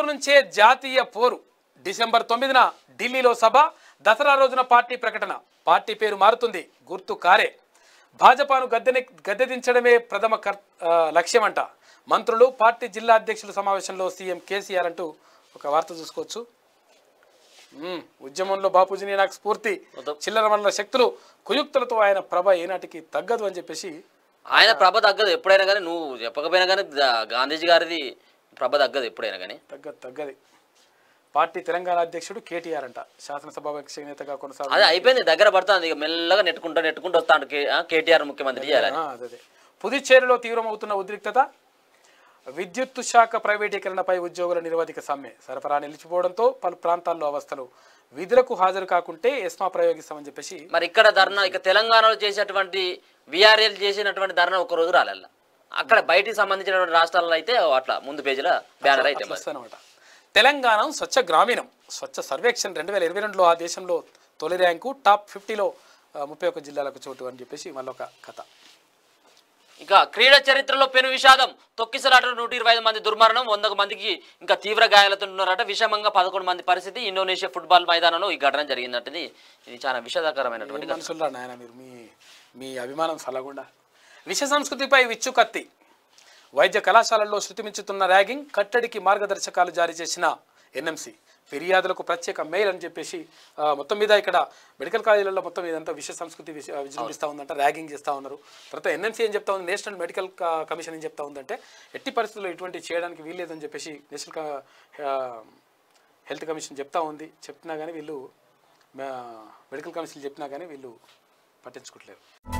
నాడు నుంచే జాతీయ పోరు డిసెంబర్ తొమ్మిదిన ఢిల్లీలో సభ దసరా రోజున పార్టీ ప్రకటన పార్టీ పేరు మారుతుంది గుర్తు కారే భాజపాను గద్దెని గద్దెదించడమే ప్రథమ లక్ష్యమంట మంత్రులు పార్టీ జిల్లా అధ్యక్షుల సమావేశంలో సీఎం కేసీఆర్ అంటూ ఒక వార్త చూసుకోవచ్చు ఉద్యమంలో బాపూజీని నాకు స్ఫూర్తి చిల్లర మండల శక్తులు కుయుక్తులతో ఆయన ప్రభ ఏనాటికి తగ్గదు అని చెప్పేసి ఆయన ప్రభ తగ్గదు ఎప్పుడైనా కానీ నువ్వు చెప్పకపోయినా కానీ గాంధీజీ గారిది ప్రభ తగ్గదు ఎప్పుడైనా కానీ తగ్గదు తగ్గది పార్టీ తెలంగాణ అధ్యక్షుడు కేటీఆర్ అంట శాసనసభ నేతగా కొనసాగు అదే అయిపోయింది దగ్గర పడుతుంది ఇక మెల్లగా నెట్టుకుంటా నెట్టుకుంటూ వస్తాను కేటీఆర్ ముఖ్యమంత్రి చేయాలని పుదుచ్చేరిలో తీవ్రమవుతున్న ఉద్రిక్తత విద్యుత్ శాఖ ప్రైవేటీకరణపై ఉద్యోగుల నిరవధిక సమ్మె సరఫరా నిలిచిపోవడంతో పలు ప్రాంతాల్లో అవస్థలు విధులకు హాజరు కాకుంటే ఎస్మా ప్రయోగిస్తామని చెప్పేసి మరి ఇక్కడ ధర్నా ఇక తెలంగాణలో చేసినటువంటి విఆర్ఎల్ చేసినటువంటి ధర్నా ఒక రోజు రాలల్లా అక్కడ బయటికి సంబంధించినటువంటి రాష్ట్రాలలో అయితే అట్లా ముందు పేజీలో బ్యానర్ అయితే అనమాట తెలంగాణ స్వచ్ఛ గ్రామీణం స్వచ్ఛ సర్వేక్షణ రెండు వేల ఇరవై రెండులో ఆ దేశంలో తొలి ర్యాంకు టాప్ ఫిఫ్టీలో ముప్పై ఒక్క జిల్లాలకు చోటు అని చెప్పేసి మళ్ళొక కథ ఇంకా క్రీడా చరిత్రలో పెను విషాదం తొక్కిసలాట నూట ఇరవై ఐదు మంది దుర్మరణం వందకు మందికి ఇంకా తీవ్ర గాయాలతో ఉన్నారట విషమంగా పదకొండు మంది పరిస్థితి ఇండోనేషియా ఫుట్బాల్ మైదానంలో ఈ ఘటన జరిగినట్టు ఇది చాలా విషాదకరమైనటువంటి మీ అభిమానం సలగుండా నిశ సంస్కృతిపై విచ్చుకత్తి వైద్య కళాశాలల్లో శృతిమించుతున్న ర్యాగింగ్ కట్టడికి మార్గదర్శకాలు జారీ చేసిన ఎన్ఎంసీ ఫిర్యాదులకు ప్రత్యేక మెయిల్ అని చెప్పేసి మొత్తం మీద ఇక్కడ మెడికల్ కాలేజీలలో మొత్తం ఇదంతా విషయ సంస్కృతి విజృంభిస్తూ ఉందంటే ర్యాగింగ్ చేస్తూ ఉన్నారు తర్వాత ఎన్ఎంసీ ఏం చెప్తా ఉంది నేషనల్ మెడికల్ కమిషన్ ఏం చెప్తా ఉందంటే ఎట్టి పరిస్థితుల్లో ఇటువంటి చేయడానికి వీల్లేదని చెప్పేసి నేషనల్ హెల్త్ కమిషన్ చెప్తా ఉంది చెప్తున్నా కానీ వీళ్ళు మెడికల్ కమిషన్ చెప్పినా కానీ వీళ్ళు పట్టించుకోవట్లేదు